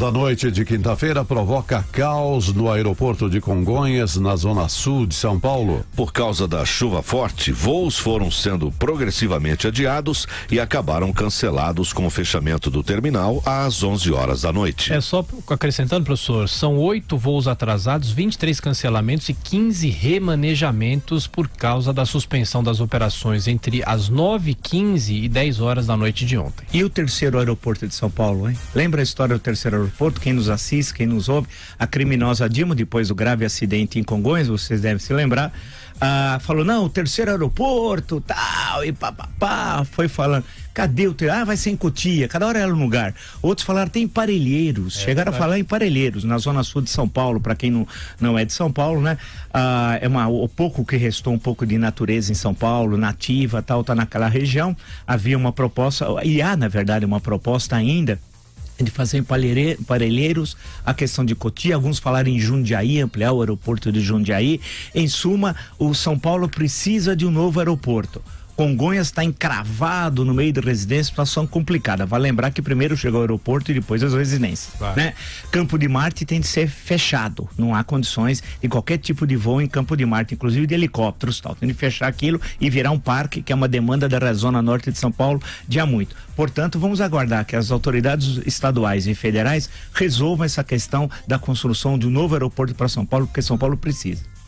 da noite de quinta-feira provoca caos no aeroporto de Congonhas, na zona sul de São Paulo. Por causa da chuva forte, voos foram sendo progressivamente adiados e acabaram cancelados com o fechamento do terminal às 11 horas da noite. É só acrescentando, professor, são oito voos atrasados, 23 cancelamentos e 15 remanejamentos por causa da suspensão das operações entre as 9h15 e 10 horas da noite de ontem. E o terceiro aeroporto de São Paulo, hein? Lembra a história do terceiro aeroporto? Porto, quem nos assiste, quem nos ouve, a criminosa Dilma, depois do grave acidente em Congonhas, vocês devem se lembrar, ah, falou, não, o terceiro aeroporto, tal, e papapá, foi falando, cadê o terceiro? Ah, vai ser em Cotia, cada hora era um lugar. Outros falaram, tem Parelheiros, é, chegaram é. a falar em Parelheiros, na zona sul de São Paulo, para quem não, não é de São Paulo, né? Ah, é uma, o pouco que restou, um pouco de natureza em São Paulo, nativa, tal, tá naquela região. Havia uma proposta, e há, na verdade, uma proposta ainda de fazer parelheiros, a questão de Cotia, alguns falaram em Jundiaí, ampliar o aeroporto de Jundiaí. Em suma, o São Paulo precisa de um novo aeroporto. Congonhas está encravado no meio de residência, situação complicada. Vai lembrar que primeiro chegou o aeroporto e depois as residências. Né? Campo de Marte tem de ser fechado. Não há condições de qualquer tipo de voo em Campo de Marte, inclusive de helicópteros tal. Tem de fechar aquilo e virar um parque, que é uma demanda da Zona Norte de São Paulo de há muito. Portanto, vamos aguardar que as autoridades estaduais e federais resolvam essa questão da construção de um novo aeroporto para São Paulo, porque São Paulo precisa.